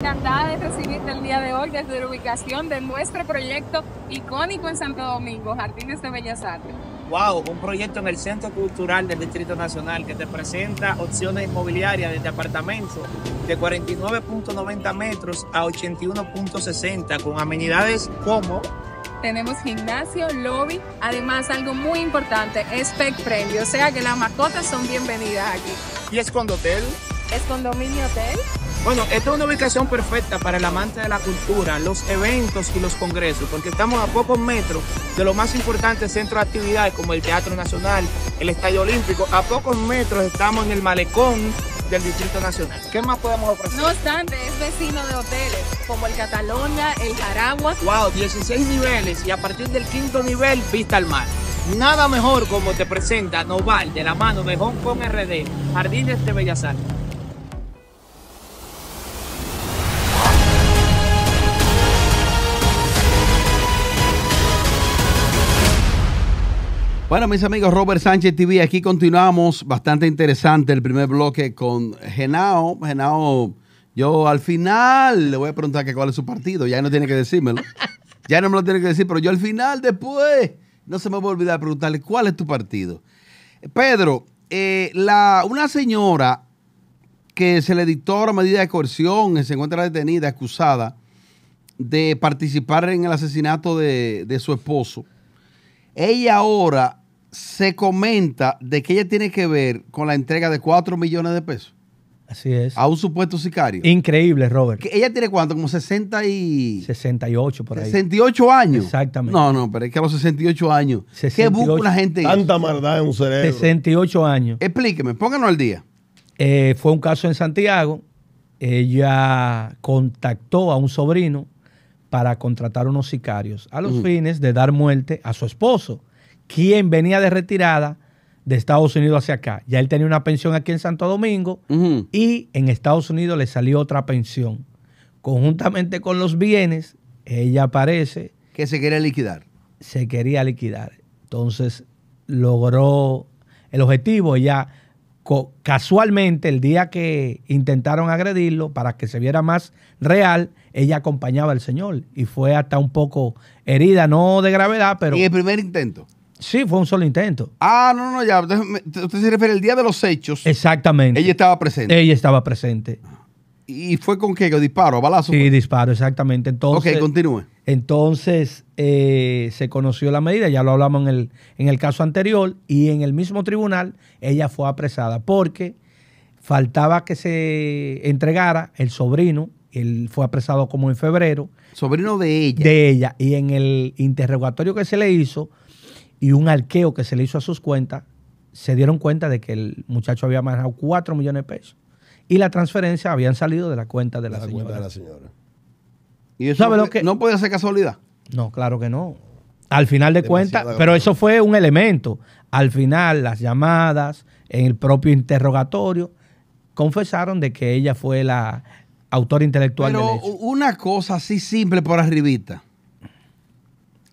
Encantada de recibirte el día de hoy desde la ubicación de nuestro proyecto icónico en Santo Domingo, Jardines de Bellas Artes. Wow, un proyecto en el Centro Cultural del Distrito Nacional que te presenta opciones inmobiliarias desde apartamentos de 49.90 metros a 81.60 con amenidades como... Tenemos gimnasio, lobby, además algo muy importante, spec Premio, o sea que las mascotas son bienvenidas aquí. Y es ¿Es condominio hotel? Bueno, esta es una ubicación perfecta para el amante de la cultura, los eventos y los congresos, porque estamos a pocos metros de los más importantes centros de actividades como el Teatro Nacional, el Estadio Olímpico. A pocos metros estamos en el malecón del Distrito Nacional. ¿Qué más podemos ofrecer? No obstante, es vecino de hoteles como el Catalonia, el Jaragua. Wow, 16 niveles y a partir del quinto nivel, vista al mar. Nada mejor como te presenta Noval de la mano de Hong Kong RD, Jardines de Bellas Artes. Bueno, mis amigos, Robert Sánchez TV, aquí continuamos. Bastante interesante el primer bloque con Genao. Genao, yo al final le voy a preguntar que cuál es su partido. Ya no tiene que decírmelo. Ya no me lo tiene que decir, pero yo al final, después, no se me va a olvidar preguntarle cuál es tu partido. Pedro, eh, la, una señora que se le dictó la medida de coerción, se encuentra detenida, acusada de participar en el asesinato de, de su esposo ella ahora se comenta de que ella tiene que ver con la entrega de 4 millones de pesos. Así es. A un supuesto sicario. Increíble, Robert. ella tiene cuánto, como 60 y... 68 por ahí. 68 años. Exactamente. No, no, pero es que a los 68 años. ¿Qué busca una gente? Tanta maldad en un cerebro. 68 años. Explíqueme, pónganos al día. Eh, fue un caso en Santiago. Ella contactó a un sobrino para contratar unos sicarios a los mm. fines de dar muerte a su esposo, quien venía de retirada de Estados Unidos hacia acá. Ya él tenía una pensión aquí en Santo Domingo y en Estados Unidos le salió otra pensión. Conjuntamente con los bienes, ella parece... Que se quería liquidar. Se quería liquidar. Entonces logró el objetivo. Ella casualmente, el día que intentaron agredirlo, para que se viera más real, ella acompañaba al Señor y fue hasta un poco herida, no de gravedad, pero... ¿Y el primer intento? Sí, fue un solo intento. Ah, no, no, ya. Usted, se refiere al día de los hechos. Exactamente. Ella estaba presente. Ella estaba presente. ¿Y fue con qué? yo disparo? ¿Balazo? Sí, disparo, exactamente. Entonces, ok, continúe. Entonces eh, se conoció la medida, ya lo hablamos el, en el caso anterior, y en el mismo tribunal ella fue apresada porque faltaba que se entregara el sobrino él fue apresado como en febrero. Sobrino de ella. De ella. Y en el interrogatorio que se le hizo y un arqueo que se le hizo a sus cuentas, se dieron cuenta de que el muchacho había manejado 4 millones de pesos. Y la transferencia habían salido de la cuenta de la, la señora. Cuenta de la señora. ¿Y eso lo que, no puede ser casualidad? No, claro que no. Al final de cuentas, pero eso fue un elemento. Al final, las llamadas, en el propio interrogatorio, confesaron de que ella fue la, autor intelectual Pero una cosa así simple por arribita.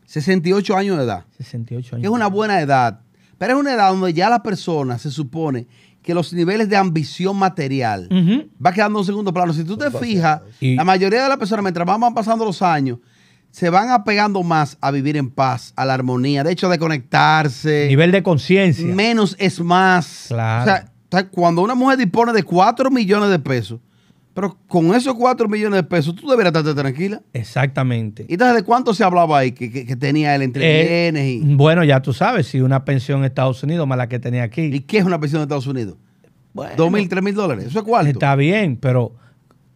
68 años de edad. 68 años. Que es una buena edad. Pero es una edad donde ya la persona se supone que los niveles de ambición material va quedando en un segundo plano. Si tú te fijas, la mayoría de las personas, mientras van pasando los años, se van apegando más a vivir en paz, a la armonía, de hecho, de conectarse. Nivel de conciencia. Menos es más. Claro. O sea, cuando una mujer dispone de 4 millones de pesos, pero con esos 4 millones de pesos, tú deberías estar tranquila. Exactamente. ¿Y de cuánto se hablaba ahí que, tenía él entre eh, Bueno, ya tú sabes, si una pensión en Estados Unidos más la que tenía aquí. ¿Y qué es una pensión en Estados Unidos? Bueno, ¿Dos mil, tres mil dólares? ¿Eso es cuánto? Está bien, pero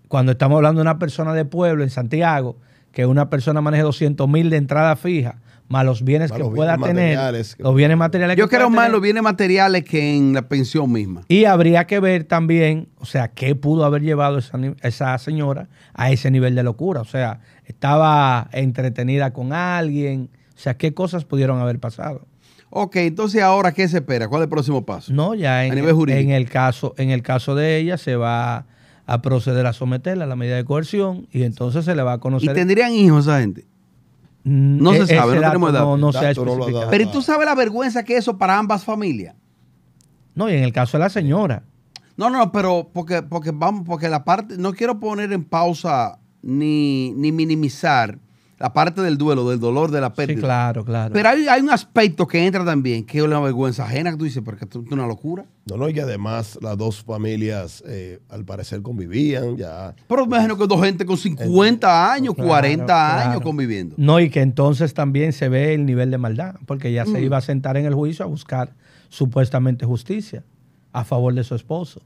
cuando estamos hablando de una persona de pueblo en Santiago, que una persona maneje 200 mil de entrada fija, más los bienes que pueda tener, los bienes materiales. Yo creo más los bienes materiales que en la pensión misma. Y habría que ver también, o sea, qué pudo haber llevado esa, señora a ese nivel de locura. O sea, estaba entretenida con alguien, o sea, qué cosas pudieron haber pasado. Ok, entonces ahora qué se espera, cuál es el próximo paso. No, ya en, en el caso, en el caso de ella se va a proceder a someterla a la medida de coerción y entonces se le va a conocer. ¿Y tendrían hijos esa gente? Mm, no se e- sabe, no tenemos No, se ha Pero tú sabes la vergüenza que eso para ambas familias. No, y en el caso de la señora. No, no, pero porque, porque vamos, porque la parte, no quiero poner en pausa ni, ni minimizar la parte del duelo, del dolor, de la pérdida. Sí, claro, claro. Pero hay, hay un aspecto que entra también, que es una vergüenza ajena, que tú dices, porque es una locura. No, no, y además las dos familias eh, al parecer convivían ya. Pero imagino que dos gente con 50 años, 40 años conviviendo. No, y que entonces también se ve el nivel de maldad, porque ya se mm. iba a sentar en el juicio a buscar supuestamente justicia a favor de su esposo.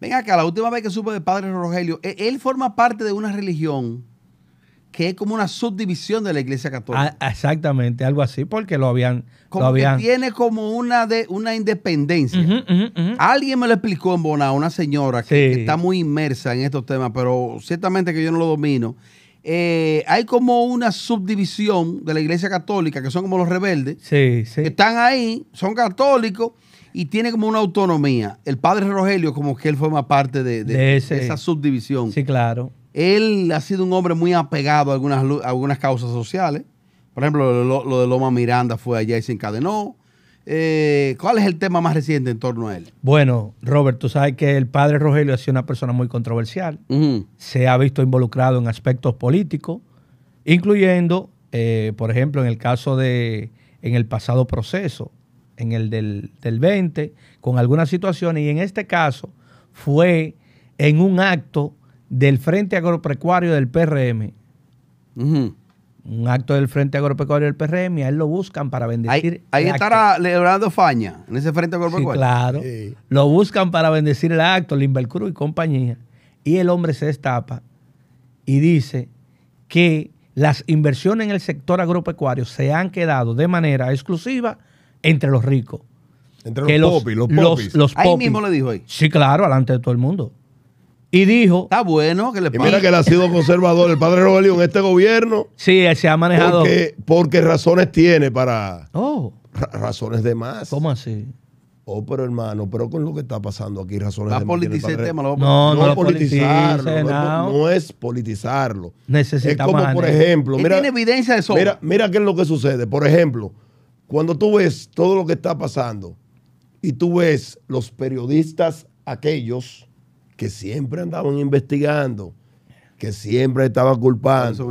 Venga acá, la última vez que supe de Padre Rogelio, e-, él forma parte de una religión que es como una subdivisión de la Iglesia Católica. Ah, exactamente, algo así, porque lo habían... Como que tiene como una, de, una independencia. Alguien me lo explicó en Bona, una señora que, está muy inmersa en estos temas, pero ciertamente que yo no lo domino. Eh, hay como una subdivisión de la Iglesia Católica, que son como los rebeldes, sí, que están ahí, son católicos, y tiene como una autonomía. El padre Rogelio, como que él forma parte de esa subdivisión. Sí, claro. Él ha sido un hombre muy apegado a algunas, causas sociales. Por ejemplo, lo, de Loma Miranda fue allá y se encadenó. Eh, ¿Cuál es el tema más reciente en torno a él? Bueno, Robert, tú sabes que el padre Rogelio ha sido una persona muy controversial. Se ha visto involucrado en aspectos políticos, incluyendo, eh, por ejemplo, en el caso de, en el pasado proceso, en el del 20, con algunas situaciones. Y en este caso fue en un acto del Frente Agropecuario del PRM. Un acto del Frente Agropecuario del PRM, y a él lo buscan para bendecir. Ahí, estará Leonardo Faña, en ese Frente Agropecuario. claro. Lo buscan para bendecir el acto, Limbercruz y compañía. Y el hombre se destapa y dice que las inversiones en el sector agropecuario se han quedado de manera exclusiva entre los ricos. Entre los popis, Ahí mismo le dijo ahí. Sí, claro, delante de todo el mundo y dijo, está bueno que le pase. mira que él ha sido conservador, el padre Rogelio, en este gobierno. Sí, él se ha manejado. Porque, razones tiene para... Oh. razones de más. ¿Cómo así? Oh, pero hermano, pero con lo que está pasando aquí, razones de más el tema, no, no, no, politizarlo, no, es politizarlo. Necesitamos. Es como, por ejemplo, mira, tiene evidencia de eso. Mira, mira qué es lo que sucede. Por ejemplo, cuando tú ves todo lo que está pasando y tú ves los periodistas aquellos que siempre andaban investigando, que siempre estaban culpando.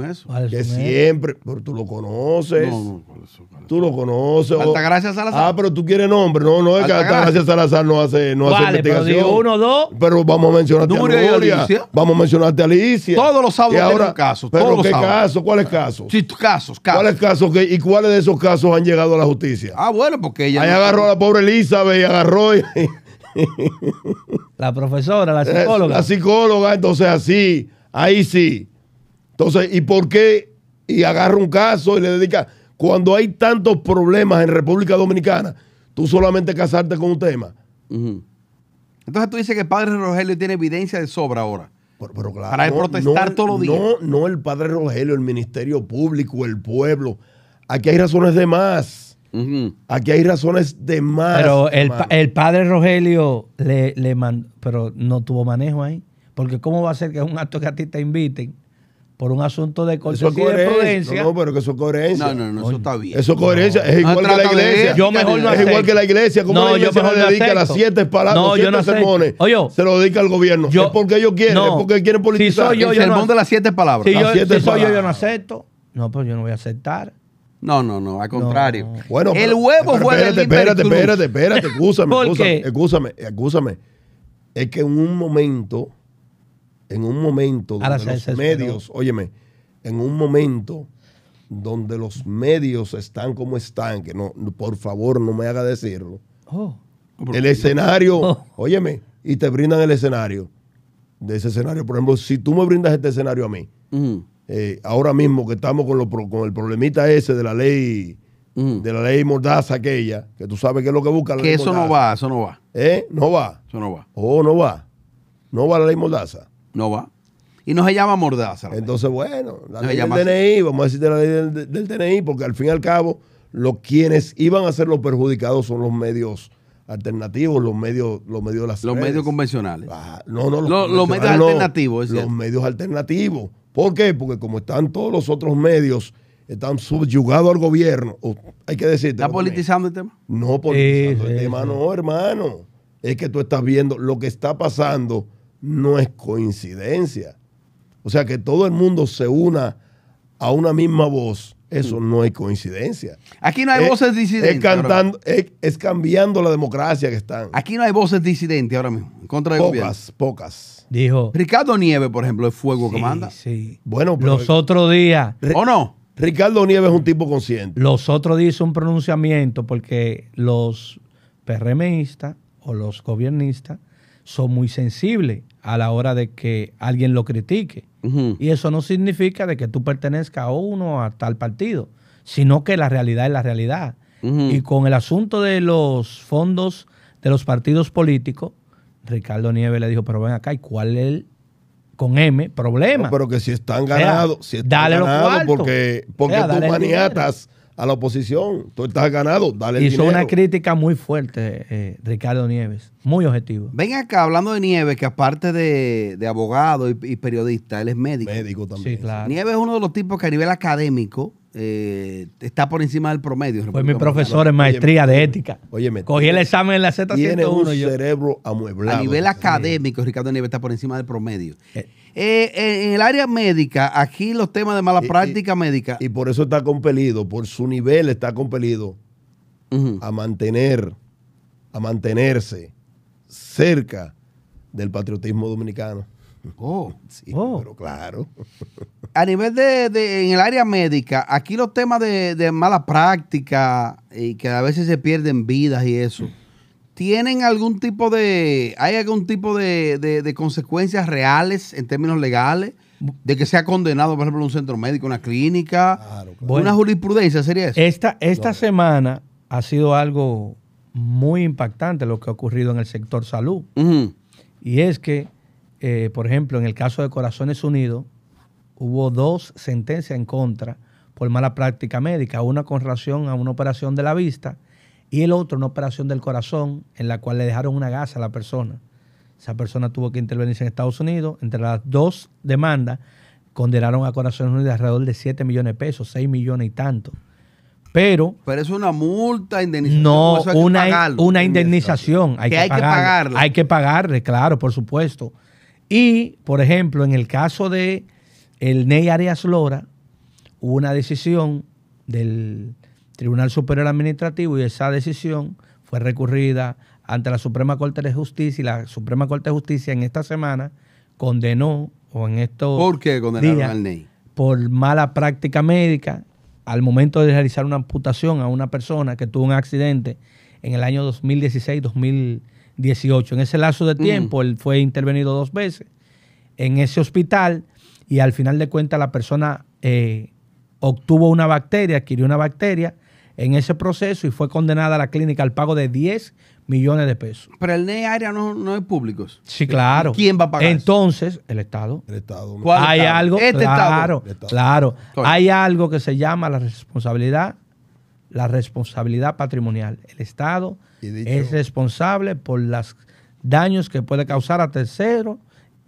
Que siempre, pero tú lo conoces. No, Tú lo conoces. Altagracia Salazar. Ah, pero tú quieres nombre. No, no es que Altagracia Salazar no hace, no hace investigación. Pero uno, dos. Pero vamos a mencionarte a Alicia. Vamos a mencionarte a Alicia. Todos los sábados ahora, casos? ¿Cuáles casos? Sí, casos, casos. ¿Cuáles casos? ¿Y cuáles de esos casos han llegado a la justicia? Ah, bueno, porque ella. Ahí agarró a la pobre Elizabeth y agarró. Y, La profesora, la psicóloga. La psicóloga, entonces así, ahí sí. Entonces, ¿y por qué? Y agarra un caso y le dedica. Cuando hay tantos problemas en República Dominicana, tú solamente casarte con un tema. Entonces tú dices que el padre Rogelio tiene evidencia de sobra ahora. para protestar todos los días. No, no el padre Rogelio, el Ministerio Público, el pueblo. Aquí hay razones de más. Aquí hay razones de más. Pero el, el padre Rogelio le, le mandó, pero no tuvo manejo ahí. Porque ¿cómo va a ser que es un acto que a ti te inviten por un asunto de coherencia. eso es de prudencia? No, pero que eso es coherencia. No, no, no, eso está bien. Eso es coherencia. Es igual que la iglesia. Yo mejor no Es igual ah, que la iglesia. como no, yo mejor le dedica a las siete palabras, no, siete sermones? Oh. se lo dedica al gobierno. Yo, es porque ellos quieren, es porque quieren politizar. Si el yo sermón de las siete palabras. Si, yo, yo, yo no acepto. No, pero yo no voy a aceptar. No, no, no, al contrario. Bueno, el huevo vuelve fue espérate, espérate, espérate, espérate, espérate, escúchame, escúchame, escúchame, Es que en un momento, en un momento donde los medios, óyeme, en un momento donde los medios están como están, que no, por favor no me haga decirlo. Oh. El escenario, oh. óyeme, y te brindan el escenario de ese escenario. Por ejemplo, si tú me brindas este escenario a mí, eh, ahora mismo que estamos con, el problemita ese de la ley mm. de la ley mordaza aquella, que tú sabes que es lo que busca la que eso no va, eso no va. ¿Eh? No va. Eso no va. Oh, no va. No va la ley mordaza. No va. Y no se llama mordaza. Entonces, bueno, la del vamos a decir la ley del, TNI porque al fin y al cabo, los quienes iban a ser los perjudicados son los medios alternativos, los medios, los medios de Los medios convencionales. no, no, los, medios alternativos. los medios alternativos ¿Por qué? Porque como están todos los otros medios, están subyugados al gobierno, hay que decirte. ¿Está politizando el tema? No, politizando el no, hermano. Es que tú estás viendo lo que está pasando no es coincidencia. O sea, que todo el mundo se una a una misma voz eso mm. no hay coincidencia. Aquí no hay voces disidentes. Es, cantando, es, cambiando la democracia que están. Aquí no hay voces disidentes ahora mismo. contra pocas, pocas. Dijo. Ricardo Nieves, por ejemplo, es fuego que manda. Sí. Bueno, Los otros días. ¿O no? Ricardo Nieves es un tipo consciente. Los otros días hizo un pronunciamiento porque los PRMistas o los gobiernistas son muy sensibles a la hora de que alguien lo critique. Y eso no significa de que tú pertenezcas a uno o a tal partido, sino que la realidad es la realidad. Y con el asunto de los fondos de los partidos políticos, Ricardo Nieves le dijo, pero ven acá, ¿y cuál es el con M problema? pero que si están ganados, si están porque, porque tú maniatas a la oposición. Tú estás ganado, dale Hizo el dinero. una crítica muy fuerte, eh, Ricardo Nieves, muy objetivo. Ven acá, hablando de Nieves, que aparte de, abogado y, y, periodista, él es médico. Médico también. Sí, claro. Nieves es uno de los tipos que a nivel académico eh, está por encima del promedio. Fue pues mi profesor en maestría de ética. Cogí el examen en la Z101. un cerebro amueblado. A nivel académico, Ricardo Nieves está por encima del promedio. Eh. Eh, en el área médica, aquí los temas de mala práctica médica. Y por eso está compelido, por su nivel está compelido a mantener, a mantenerse cerca del patriotismo dominicano. Oh, sí, oh. pero claro. A nivel de, en el área médica, aquí los temas de, mala práctica y que a veces se pierden vidas y eso, ¿tienen algún tipo de, hay algún tipo de, consecuencias reales en términos legales? de que sea condenado, por ejemplo, un centro médico, una clínica, una jurisprudencia sería eso. Esta, esta semana ha sido algo muy impactante lo que ha ocurrido en el sector salud. Y es que eh, por ejemplo, en el caso de Corazones Unidos, hubo dos sentencias en contra por mala práctica médica, una con relación a una operación de la vista y el otro una operación del corazón en la cual le dejaron una gasa a la persona. Esa persona tuvo que intervenirse en Estados Unidos. Entre las dos demandas, condenaron a Corazones Unidos alrededor de 7 millones de pesos, 6 millones y tanto. Pero. Pero es una multa, indemnización. No, una, una indemnización. Hay que, hay que pagarla. Hay que pagarle, claro, por supuesto. Y, por ejemplo, en el caso de el Ney Arias Lora, hubo una decisión del Tribunal Superior Administrativo y esa decisión fue recurrida ante la Suprema Corte de Justicia y la Suprema Corte de Justicia en esta semana condenó o en estos ¿Por qué condenaron al Ney? Por mala práctica médica al momento de realizar una amputación a una persona que tuvo un accidente en el año 2016-2017 18. En ese lazo de mm. tiempo, él fue intervenido dos veces en ese hospital y al final de cuentas la persona eh, obtuvo una bacteria, adquirió una bacteria en ese proceso y fue condenada a la clínica al pago de 10 millones de pesos. Pero el NEA área no, no es público. Sí, claro. ¿Quién va a pagar? Entonces, el Estado. El Estado. hay algo, este claro, claro. Hay algo que se llama la responsabilidad, la responsabilidad patrimonial. El Estado es responsable por los daños que puede causar a terceros,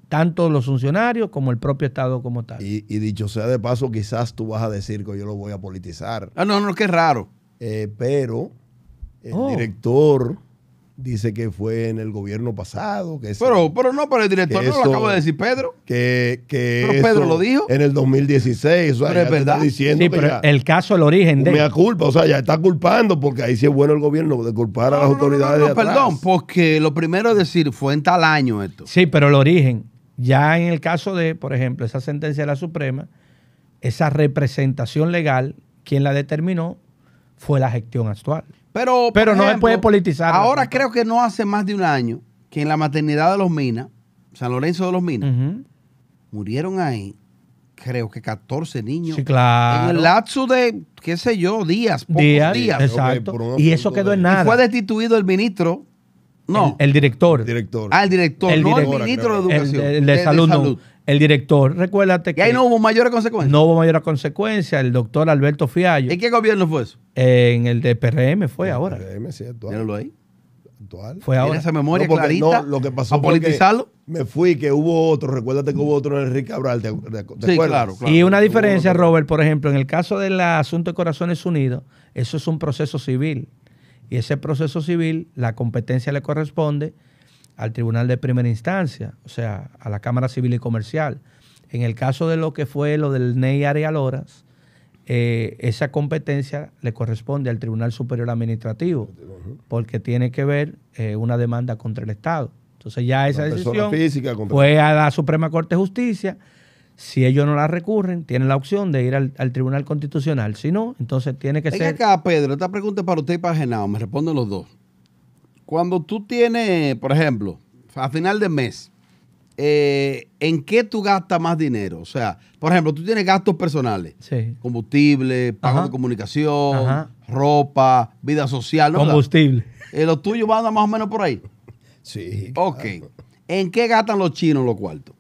tanto los funcionarios como el propio Estado como tal. Y, dicho sea de paso, quizás tú vas a decir que yo lo voy a politizar. Ah, no, no, qué raro. Eh, pero el oh. director dice que fue en el gobierno pasado. Que pero, pero no, pero el director no lo acaba de decir Pedro. Que, Pedro lo dijo. En el 2016. O pero es verdad. Diciendo el caso, el origen de. Me culpa, o sea, ya está culpando, porque ahí sí es bueno el gobierno de culpar a las autoridades. de perdón, porque lo primero es decir, fue en tal año esto. Sí, pero el origen. Ya en el caso de, por ejemplo, esa sentencia de la Suprema, esa representación legal, quien la determinó fue la gestión actual. Pero, Pero no se puede politizar. Ahora creo que no hace más de un año que en la maternidad de los Minas, San Lorenzo de los Minas, murieron ahí, creo que 14 niños. Sí, claro. En el lapso de, qué sé yo, días, pocos días. y eso quedó en nada. fue destituido el ministro. No. El, director. director. Ah, el director. no el ministro de Educación. El, de, salud el director, recuérdate que. Y ahí no hubo mayores consecuencias. No hubo mayores consecuencias. El doctor Alberto Fiallo. ¿En qué gobierno fue eso? En el de PRM fue ahora. PRM, sí, actual. lo ahí. Actual. Fue ahora. esa memoria clarita. lo que pasó a politizarlo. Me fui, que hubo otro. Recuérdate que hubo otro Enrique Cabral. ¿Te, sí, claro, Y una diferencia, Robert, por ejemplo, en el caso del asunto de Corazones Unidos, eso es un proceso civil. Y ese proceso civil, la competencia le corresponde al Tribunal de Primera Instancia, o sea, a la Cámara Civil y Comercial. En el caso de lo que fue lo del Ney Arealoras, eh, esa competencia le corresponde al Tribunal Superior Administrativo, porque tiene que ver eh, una demanda contra el Estado. Entonces ya esa decisión física fue a la Suprema Corte de Justicia. Si ellos no la recurren, tienen la opción de ir al, Tribunal Constitucional. Si no, entonces tiene que ser... acá, Pedro, esta pregunta es para usted y para Genao. Me responden los dos. Cuando tú tienes, por ejemplo, a final de mes, eh, ¿en qué tú gastas más dinero? O sea, por ejemplo, tú tienes gastos personales. Combustible, pago de comunicación, ropa, vida social. ¿no Combustible. Eh, los tuyos van más o menos por ahí. Sí. Ok. ¿En qué gastan los chinos los cuartos?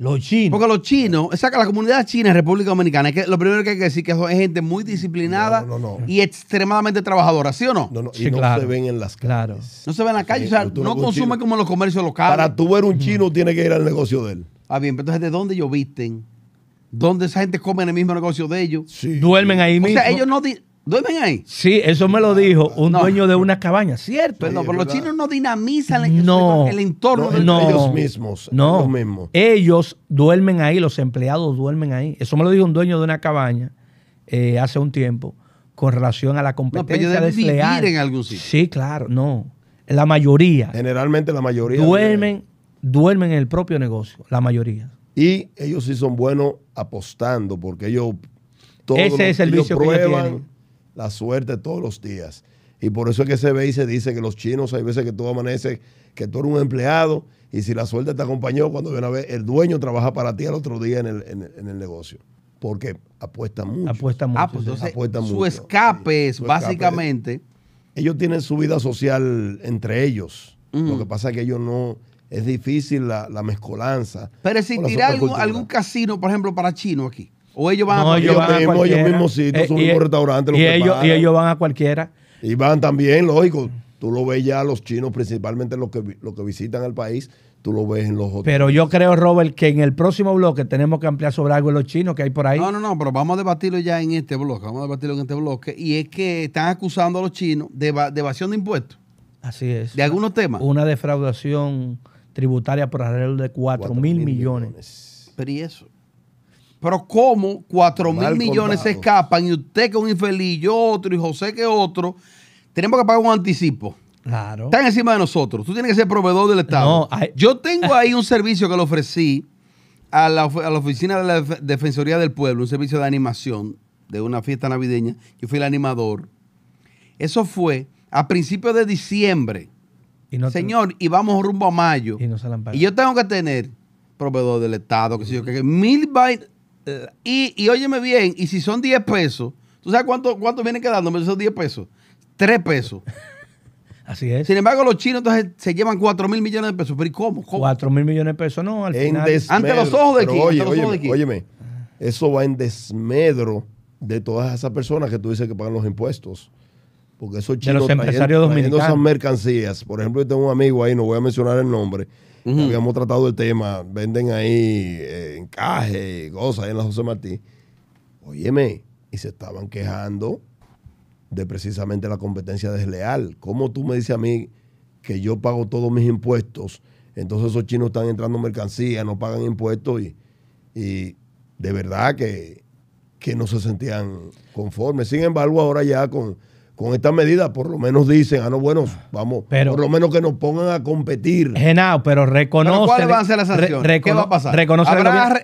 Los chinos. Porque los chinos, esa, la comunidad china en República Dominicana, es que lo primero que hay que decir que es gente muy disciplinada y extremadamente trabajadora, ¿sí o no? No, no, no se ven en las calles. No se ven en las calles, o sea, no consumen como en los comercios locales. Para tú ver un chino, tiene que ir al negocio de él. Ah, bien, pero entonces, ¿de dónde ellos visten? ¿Dónde esa gente come en el mismo negocio de ellos? Sí. Duermen ahí mismo. O sea, ellos no. ¿Duermen ahí? Sí, eso me lo dijo un dueño de una cabaña, ¿cierto? Pues pero los chinos no dinamizan el, entorno. No, ellos mismos. No, ellos, mismos. ellos duermen ahí, los empleados duermen ahí. Eso me lo dijo un dueño de una cabaña eh, hace un tiempo con relación a la competencia desleal. en algún sitio. Sí, claro, no. La mayoría. Generalmente la mayoría. Duermen, duermen en el propio negocio, la mayoría. Y ellos sí son buenos apostando porque ellos... Todos Ese es el que tienen la suerte todos los días. Y por eso es que se ve y se dice que los chinos hay veces que tú amaneces, que tú eres un empleado y si la suerte te acompañó, cuando viene a ver, el dueño trabaja para ti el otro día en el, en negocio. Porque apuesta mucho. Apuesta mucho. su escape es básicamente. ellos tienen su vida social entre ellos. Lo que pasa es que ellos no. Es difícil la, mezcolanza. Pero existirá algún, algún casino, por ejemplo, para chinos aquí. O ellos van a ellos, mismos, ellos mismos Y, ellos, y ellos van a cualquiera. Y van también, lógico. Tú lo ves ya los chinos, principalmente los que, que visitan al país, tú lo ves en los otros. Pero yo creo, Robert, que en el próximo bloque tenemos que ampliar sobre algo de los chinos que hay por ahí. No, no, no, pero vamos a debatirlo ya en este bloque. Vamos a debatirlo en este bloque. Y es que están acusando a los chinos de, evasión de impuestos. Así es. De algunos temas. Una defraudación tributaria por alrededor de 4, mil, millones. millones. Pero ¿y eso? Pero ¿cómo 4 mil millones se escapan y usted que un infeliz, yo otro y José que otro, tenemos que pagar un anticipo? Claro. Están encima de nosotros. Tú tienes que ser proveedor del Estado. Yo tengo ahí un servicio que le ofrecí a la, oficina de la Defensoría del Pueblo, un servicio de animación de una fiesta navideña. Yo fui el animador. Eso fue a principios de diciembre. Señor, íbamos y vamos rumbo a mayo. Y, yo tengo que tener proveedor del Estado, que sé yo, que mil bytes. Y, y óyeme bien, y si son 10 pesos, ¿tú sabes cuánto, cuánto vienen quedándome esos 10 pesos? 3 pesos. Así es. Sin embargo, los chinos entonces se llevan 4 mil millones de pesos. ¿Pero y cómo? 4 mil millones de pesos no, al final. Ante los ojos de quién. Oye, óyeme, eso va en desmedro de todas esas personas que tú dices que pagan los impuestos. Porque esos chinos de los empresarios esas mercancías. Por ejemplo, yo tengo un amigo ahí, no voy a mencionar el nombre, Habíamos tratado el tema. Venden ahí eh, encaje y cosas en la José Martí. Óyeme, y se estaban quejando de precisamente la competencia desleal. ¿Cómo tú me dices a mí que yo pago todos mis impuestos? Entonces esos chinos están entrando mercancía, no pagan impuestos y, y de verdad que, que no se sentían conformes. Sin embargo, ahora ya con con esta medida por lo menos dicen, ah, no, bueno, vamos, por lo menos que nos pongan a competir. Genao, pero reconoce. ¿Cuál a ser la sanción? ¿Qué va a pasar? Reconoce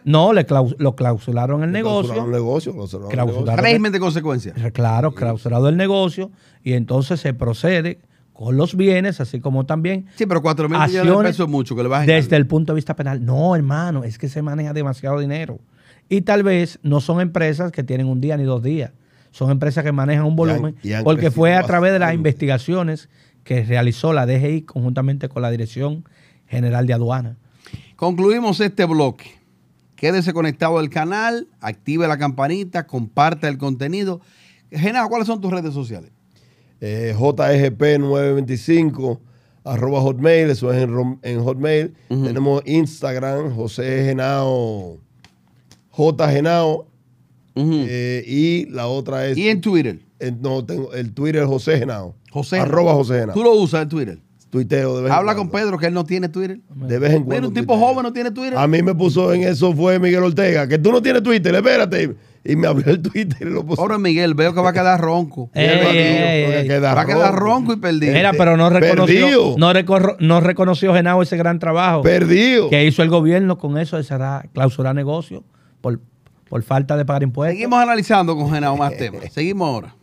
no, le lo clausularon el negocio. Clausularon el negocio, clausularon, clausularon Régimen de consecuencias. Claro, clausurado el negocio y entonces se procede con los bienes, así como también. Sí, pero 4 mil millones de pesos mucho que le Desde el punto de vista penal. No, hermano, es que se maneja demasiado dinero. Y tal vez no son empresas que tienen un día ni dos días son empresas que manejan un volumen, porque fue a través de las investigaciones que realizó la DGI conjuntamente con la Dirección General de Aduana. Concluimos este bloque. Quédese conectado al canal, active la campanita, comparte el contenido. Genaro, ¿cuáles son tus redes sociales? Eh, 925 arroba Hotmail, eso es en, Hotmail. Tenemos Instagram, José Genao, J eh, y la otra es. ¿Y en Twitter? Eh, no, tengo el Twitter José Genao. José. Arroba José Genao. ¿Tú lo usas en Twitter? Tuiteo Habla con Pedro que él no tiene Twitter. De vez en cuando. Pero un tipo joven no tiene Twitter. A mí me puso en eso fue Miguel Ortega, que tú no tienes Twitter, espérate. Y me abrió el Twitter y lo puso. Ahora Miguel, veo que va a quedar ronco. va a quedar ronco y perdido. Mira, pero no reconoció, no, no, reconoció Genao ese gran trabajo. Perdido. Que hizo el gobierno con eso de cerrar, clausurar negocios por por falta de pagar impuestos. Seguimos analizando con Genao más temas. Seguimos ahora.